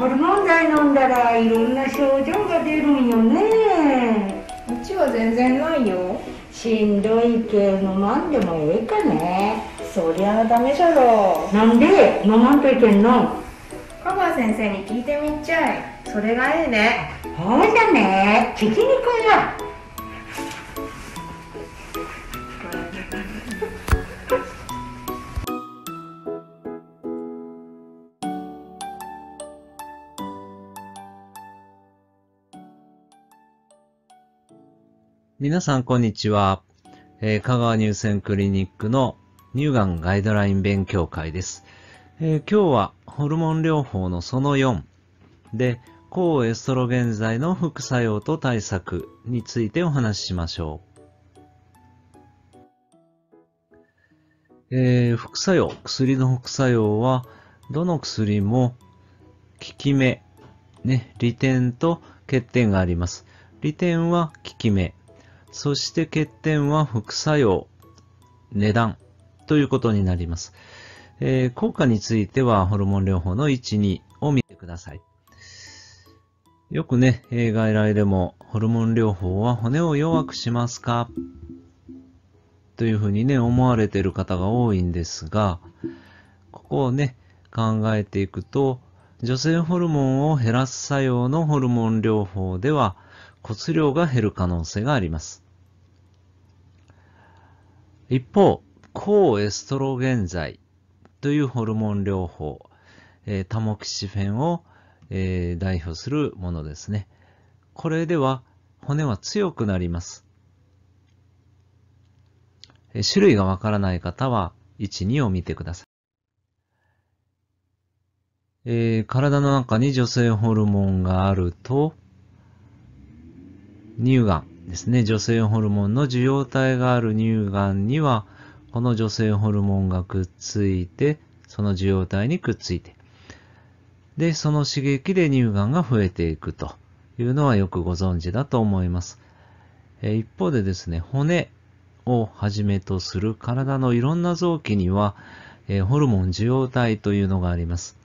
ホルモン剤飲んだらいろんな症状が出るんよねうちは全然ないよしんどいけ飲まんでもええかねそりゃダメじゃろなんで飲まんといけんの香川先生に聞いてみっちゃいそれがええねほうじゃね聞きに来いよ皆さん、こんにちは。えー、香川乳腺クリニックの乳がんガイドライン勉強会です、えー、今日はホルモン療法のその4で、抗エストロゲン剤の副作用と対策についてお話ししましょう。えー、副作用、薬の副作用は、どの薬も効き目、ね、利点と欠点があります。利点は効き目、そして欠点は副作用、値段ということになります。えー、効果についてはホルモン療法の1、2を見てください。よくね、外来でもホルモン療法は骨を弱くしますかというふうにね、思われている方が多いんですが、ここをね、考えていくと、女性ホルモンを減らす作用のホルモン療法では、骨量が減る可能性があります。一方、抗エストロゲン剤というホルモン療法、えー、タモキシフェンを、えー、代表するものですね。これでは骨は強くなります。えー、種類がわからない方は1、2を見てください。えー、体の中に女性ホルモンがあると、乳がんですね、女性ホルモンの受容体がある乳がんには、この女性ホルモンがくっついて、その受容体にくっついて、で、その刺激で乳がんが増えていくというのはよくご存知だと思います。え一方でですね、骨をはじめとする体のいろんな臓器には、えホルモン受容体というのがあります。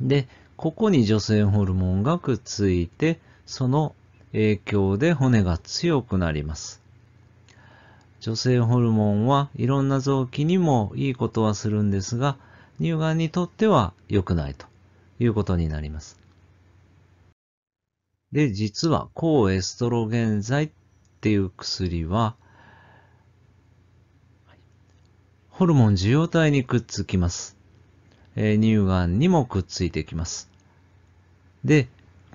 で、ここに女性ホルモンがくっついて、その影響で骨が強くなります。女性ホルモンはいろんな臓器にもいいことはするんですが、乳がんにとっては良くないということになります。で、実は抗エストロゲン剤っていう薬は、ホルモン受容体にくっつきます。乳がんにもくっついてきます。で、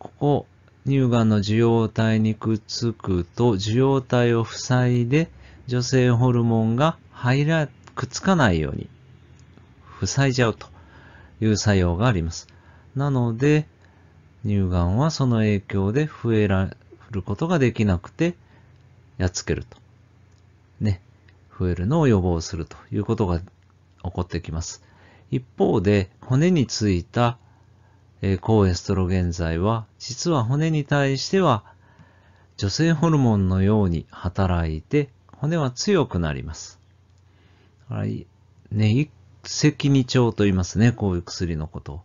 ここ、乳がんの受容体にくっつくと、受容体を塞いで、女性ホルモンが入ら、くっつかないように、塞いじゃうという作用があります。なので、乳がんはその影響で増えらることができなくて、やっつけると。ね。増えるのを予防するということが起こってきます。一方で、骨についたえ抗エストロゲン剤は実は骨に対しては女性ホルモンのように働いて骨は強くなります。はい。ね、一石二鳥と言いますね、こういう薬のことを。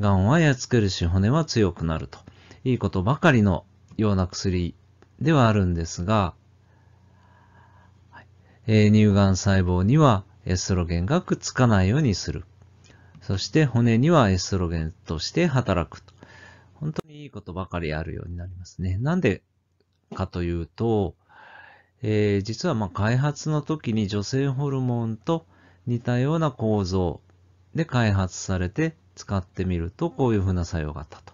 がんはやっつけるし骨は強くなると。いいことばかりのような薬ではあるんですが、え乳がん細胞にはエストロゲンがくっつかないようにする。そして骨にはエストロゲンとして働くと。本当にいいことばかりあるようになりますね。なんでかというと、えー、実はま開発の時に女性ホルモンと似たような構造で開発されて使ってみるとこういうふうな作用があったと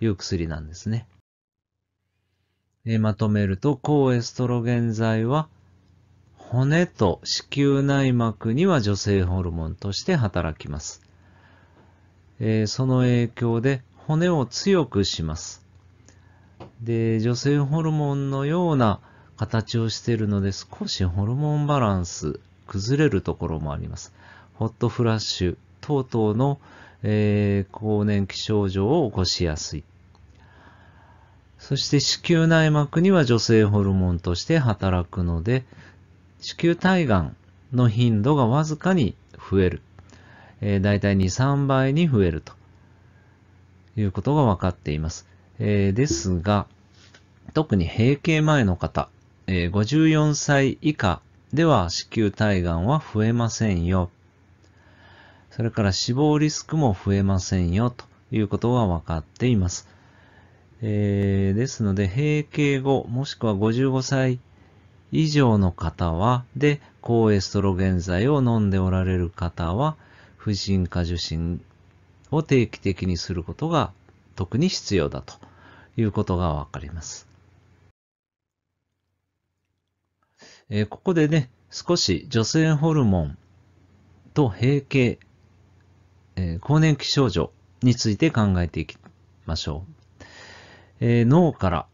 いう薬なんですね。えー、まとめると、抗エストロゲン剤は骨と子宮内膜には女性ホルモンとして働きます。えー、その影響で骨を強くします。で、女性ホルモンのような形をしているので少しホルモンバランス崩れるところもあります。ホットフラッシュ等々の、えー、更年期症状を起こしやすい。そして子宮内膜には女性ホルモンとして働くので、子宮体がんの頻度がわずかに増える。えー、大体2、3倍に増えるということが分かっています。えー、ですが、特に閉経前の方、えー、54歳以下では子宮体がんは増えませんよ。それから死亡リスクも増えませんよということが分かっています。えー、ですので、閉経後、もしくは55歳以上の方は、で、抗エストロゲン剤を飲んでおられる方は、婦人科受診を定期的にすることが特に必要だということがわかります。えー、ここでね、少し女性ホルモンと閉経、えー、更年期症状について考えていきましょう。えー、脳から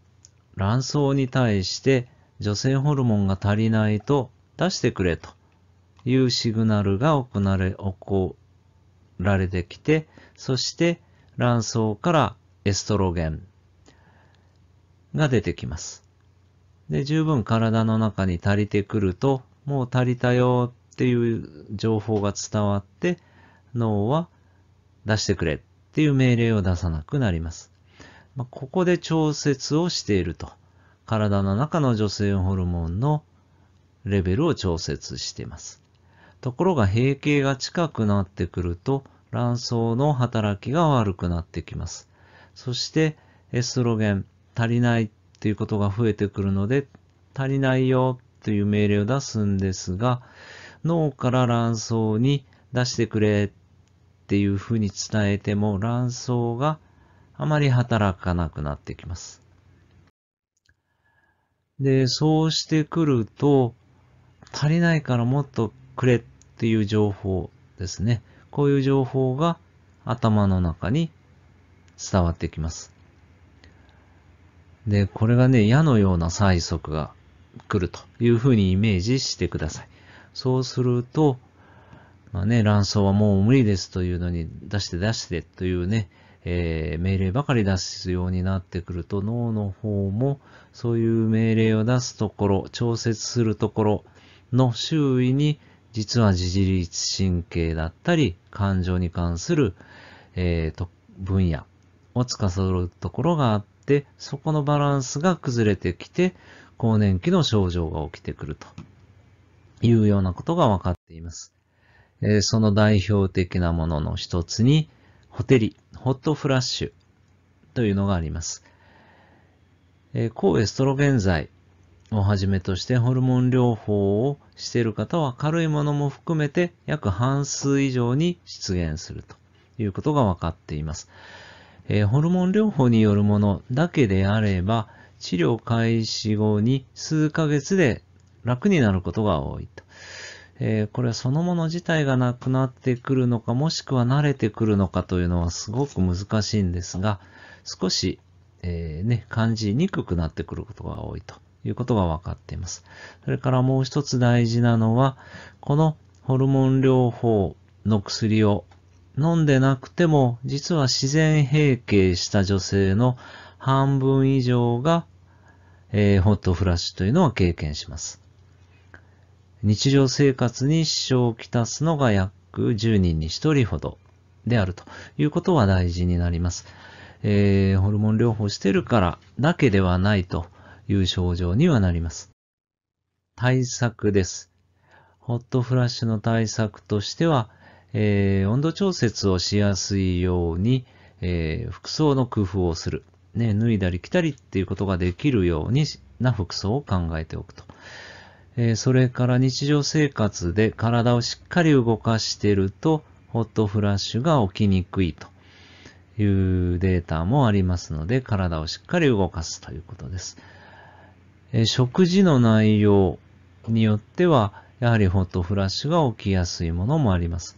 卵巣に対して女性ホルモンが足りないと出してくれというシグナルが行われ、起こられてきて、そして卵巣からエストロゲンが出てきます。で、十分体の中に足りてくると、もう足りたよっていう情報が伝わって、脳は出してくれっていう命令を出さなくなります。まあ、ここで調節をしていると。体の中の女性ホルモンのレベルを調節しています。ところが閉経が近くなってくると卵巣の働きが悪くなってきます。そしてエストロゲン足りないっていうことが増えてくるので足りないよという命令を出すんですが脳から卵巣に出してくれっていうふうに伝えても卵巣があまり働かなくなってきます。で、そうしてくると足りないからもっとくれっていう情報ですね。こういう情報が頭の中に伝わってきます。で、これがね、矢のような催促が来るというふうにイメージしてください。そうすると、まあね、卵巣はもう無理ですというのに出して出してというね、えー、命令ばかり出すようになってくると脳の方もそういう命令を出すところ、調節するところの周囲に実は自自律神経だったり、感情に関する、えー、と分野を司るところがあって、そこのバランスが崩れてきて、更年期の症状が起きてくるというようなことが分かっています。えー、その代表的なものの一つに、ホテリ、ホットフラッシュというのがあります。えー、抗エストロゲン剤をはじめとしてホルモン療法をしている方は軽いものも含めて約半数以上に出現するということが分かっています。えー、ホルモン療法によるものだけであれば治療開始後に数ヶ月で楽になることが多いと。えー、これはそのもの自体がなくなってくるのかもしくは慣れてくるのかというのはすごく難しいんですが少し、えー、ね、感じにくくなってくることが多いと。いうことが分かっています。それからもう一つ大事なのは、このホルモン療法の薬を飲んでなくても、実は自然閉経した女性の半分以上が、えー、ホットフラッシュというのは経験します。日常生活に支障をきたすのが約10人に1人ほどであるということは大事になります。えー、ホルモン療法してるからだけではないという症状にはなります。対策です。ホットフラッシュの対策としては、えー、温度調節をしやすいように、えー、服装の工夫をする。ね、脱いだり着たりっていうことができるようにな服装を考えておくと。えー、それから日常生活で体をしっかり動かしてると、ホットフラッシュが起きにくいというデータもありますので、体をしっかり動かすということです。え食事の内容によっては、やはりホットフラッシュが起きやすいものもあります。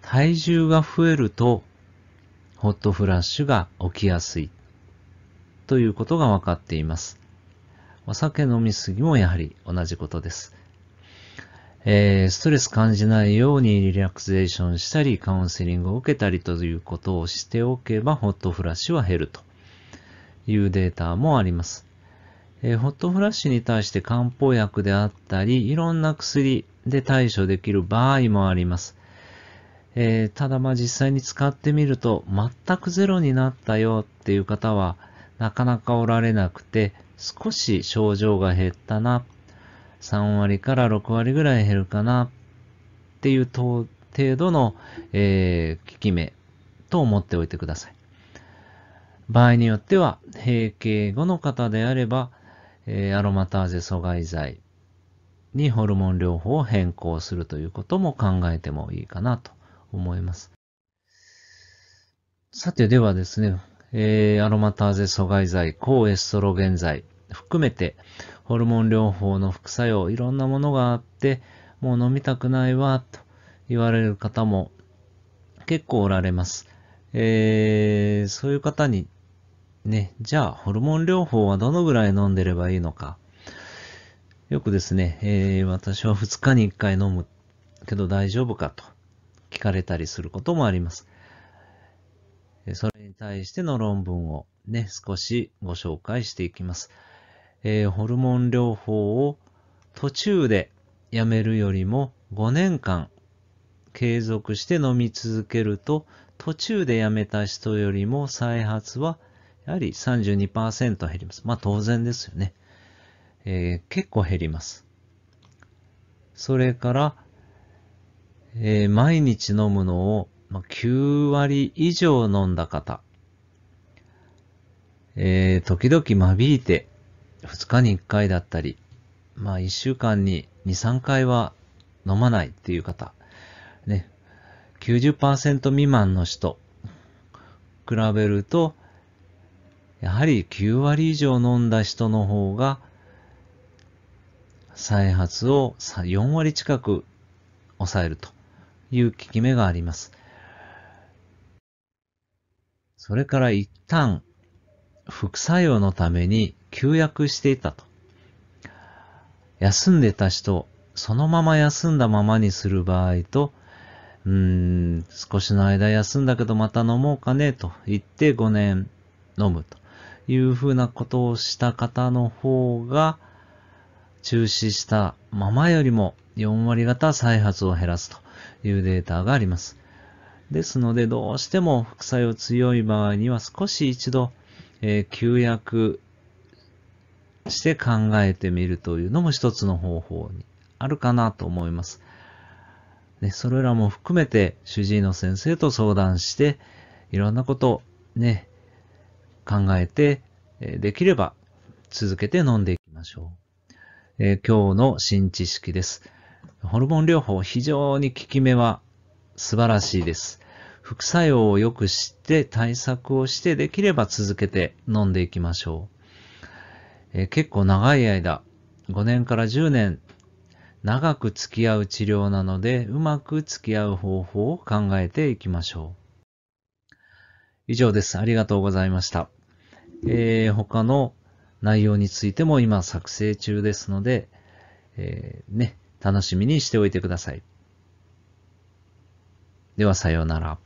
体重が増えると、ホットフラッシュが起きやすいということが分かっています。お酒飲みすぎもやはり同じことです。えー、ストレス感じないようにリラクゼーションしたり、カウンセリングを受けたりということをしておけば、ホットフラッシュは減るというデータもあります。えー、ホットフラッシュに対して漢方薬であったり、いろんな薬で対処できる場合もあります。えー、ただまあ実際に使ってみると全くゼロになったよっていう方はなかなかおられなくて少し症状が減ったな3割から6割ぐらい減るかなっていう程度の、えー、効き目と思っておいてください。場合によっては、閉経後の方であれば、えー、アロマターゼ阻害剤にホルモン療法を変更するということも考えてもいいかなと思います。さてではですね、えー、アロマターゼ阻害剤、抗エストロゲン剤含めて、ホルモン療法の副作用、いろんなものがあって、もう飲みたくないわ、と言われる方も結構おられます。えー、そういう方にね、じゃあ、ホルモン療法はどのぐらい飲んでればいいのか。よくですね、えー、私は2日に1回飲むけど大丈夫かと聞かれたりすることもあります。それに対しての論文をね、少しご紹介していきます。えー、ホルモン療法を途中でやめるよりも5年間継続して飲み続けると途中でやめた人よりも再発はやはり32%減ります。まあ当然ですよね。えー、結構減ります。それから、えー、毎日飲むのを、まあ、9割以上飲んだ方、えー、時々間引いて2日に1回だったり、まあ1週間に2、3回は飲まないっていう方、ね、90%未満の人、比べると、やはり9割以上飲んだ人の方が再発を4割近く抑えるという効き目があります。それから一旦副作用のために休薬していたと。休んでた人、そのまま休んだままにする場合と、うーん、少しの間休んだけどまた飲もうかねと言って5年飲むと。いうふうなことをした方の方が、中止したままよりも4割方再発を減らすというデータがあります。ですので、どうしても副作用強い場合には少し一度、えー、休薬して考えてみるというのも一つの方法にあるかなと思います。でそれらも含めて主治医の先生と相談して、いろんなことをね、考えて、できれば続けて飲んでいきましょう。えー、今日の新知識です。ホルモン療法、非常に効き目は素晴らしいです。副作用を良くして対策をしてできれば続けて飲んでいきましょう。えー、結構長い間、5年から10年、長く付き合う治療なので、うまく付き合う方法を考えていきましょう。以上です。ありがとうございました。えー、他の内容についても今作成中ですので、えー、ね、楽しみにしておいてください。ではさようなら。